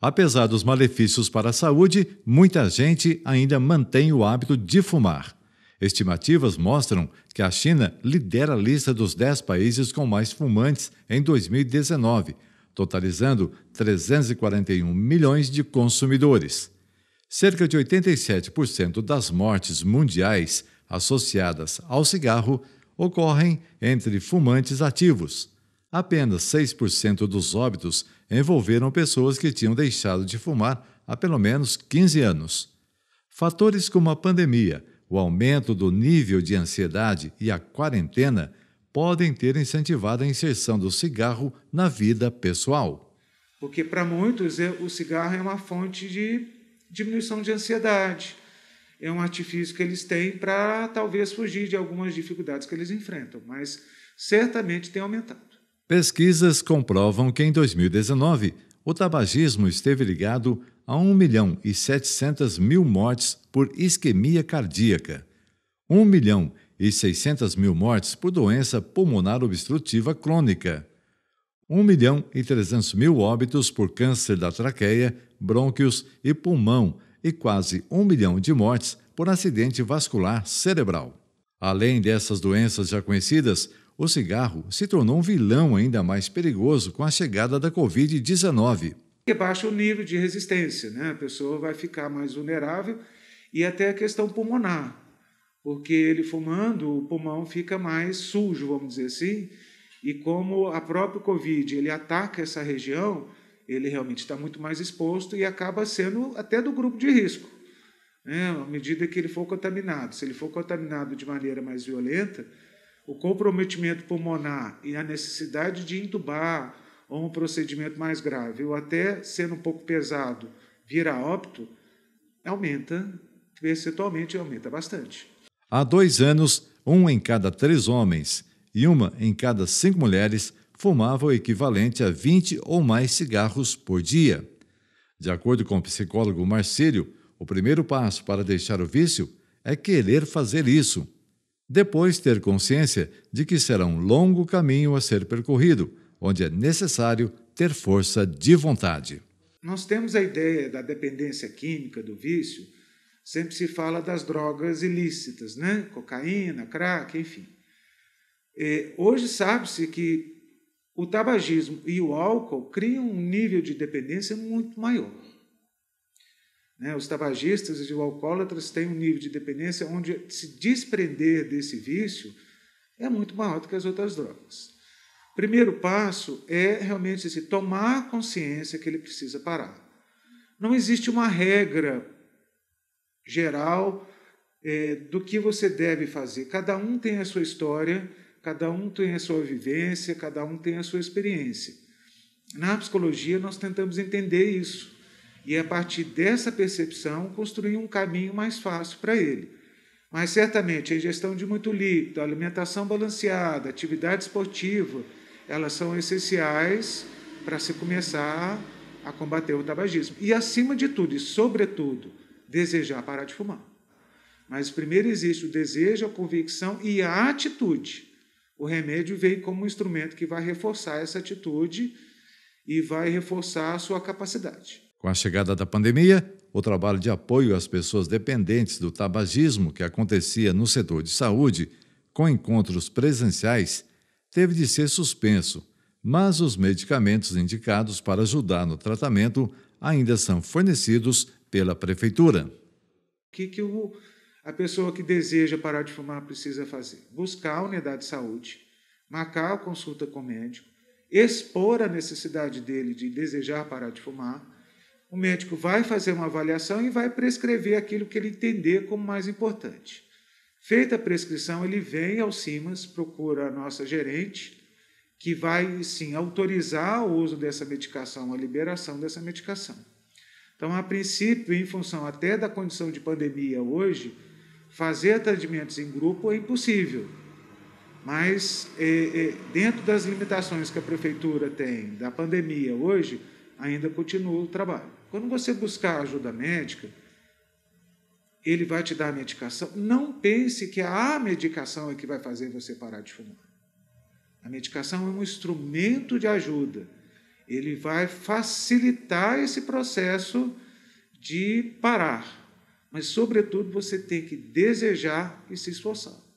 Apesar dos malefícios para a saúde, muita gente ainda mantém o hábito de fumar. Estimativas mostram que a China lidera a lista dos 10 países com mais fumantes em 2019, totalizando 341 milhões de consumidores. Cerca de 87% das mortes mundiais associadas ao cigarro ocorrem entre fumantes ativos apenas 6% dos óbitos envolveram pessoas que tinham deixado de fumar há pelo menos 15 anos. Fatores como a pandemia, o aumento do nível de ansiedade e a quarentena podem ter incentivado a inserção do cigarro na vida pessoal. Porque para muitos é, o cigarro é uma fonte de diminuição de ansiedade. É um artifício que eles têm para talvez fugir de algumas dificuldades que eles enfrentam, mas certamente tem aumentado. Pesquisas comprovam que em 2019 o tabagismo esteve ligado a 1 milhão e 700 mil mortes por isquemia cardíaca, 1 milhão e 600 mil mortes por doença pulmonar obstrutiva crônica, 1 milhão e 300 mil óbitos por câncer da traqueia, brônquios e pulmão e quase 1 milhão de mortes por acidente vascular cerebral. Além dessas doenças já conhecidas, o cigarro se tornou um vilão ainda mais perigoso com a chegada da Covid-19. Baixa o nível de resistência, né? a pessoa vai ficar mais vulnerável e até a questão pulmonar, porque ele fumando, o pulmão fica mais sujo, vamos dizer assim, e como a própria Covid ele ataca essa região, ele realmente está muito mais exposto e acaba sendo até do grupo de risco. Né? À medida que ele for contaminado, se ele for contaminado de maneira mais violenta, o comprometimento pulmonar e a necessidade de intubar ou um procedimento mais grave, ou até sendo um pouco pesado, virar óbito, aumenta, percentualmente aumenta bastante. Há dois anos, um em cada três homens e uma em cada cinco mulheres fumava o equivalente a 20 ou mais cigarros por dia. De acordo com o psicólogo Marcílio, o primeiro passo para deixar o vício é querer fazer isso depois ter consciência de que será um longo caminho a ser percorrido, onde é necessário ter força de vontade. Nós temos a ideia da dependência química, do vício, sempre se fala das drogas ilícitas, né? Cocaína, crack, enfim. E é, hoje sabe-se que o tabagismo e o álcool criam um nível de dependência muito maior. Né? Os tabagistas e os alcoólatras têm um nível de dependência onde se desprender desse vício é muito maior do que as outras drogas. Primeiro passo é realmente se tomar consciência que ele precisa parar. Não existe uma regra geral é, do que você deve fazer. Cada um tem a sua história, cada um tem a sua vivência, cada um tem a sua experiência. Na psicologia, nós tentamos entender isso e, a partir dessa percepção, construir um caminho mais fácil para ele. Mas certamente a ingestão de muito líquido, alimentação balanceada, atividade esportiva, elas são essenciais para se começar a combater o tabagismo. E acima de tudo e sobretudo, desejar parar de fumar. Mas primeiro existe o desejo, a convicção e a atitude. O remédio veio como um instrumento que vai reforçar essa atitude e vai reforçar a sua capacidade. Com a chegada da pandemia, o trabalho de apoio às pessoas dependentes do tabagismo que acontecia no setor de saúde, com encontros presenciais, teve de ser suspenso, mas os medicamentos indicados para ajudar no tratamento ainda são fornecidos pela Prefeitura. O que, que o, a pessoa que deseja parar de fumar precisa fazer? Buscar a unidade de saúde, marcar a consulta com o médico, expor a necessidade dele de desejar parar de fumar o médico vai fazer uma avaliação e vai prescrever aquilo que ele entender como mais importante. Feita a prescrição, ele vem ao CIMAS, procura a nossa gerente, que vai sim autorizar o uso dessa medicação, a liberação dessa medicação. Então, a princípio, em função até da condição de pandemia hoje, fazer atendimentos em grupo é impossível. Mas, é, é, dentro das limitações que a prefeitura tem da pandemia hoje, ainda continua o trabalho. Quando você buscar ajuda médica, ele vai te dar a medicação. Não pense que é a medicação é que vai fazer você parar de fumar. A medicação é um instrumento de ajuda. Ele vai facilitar esse processo de parar. Mas, sobretudo, você tem que desejar e se esforçar.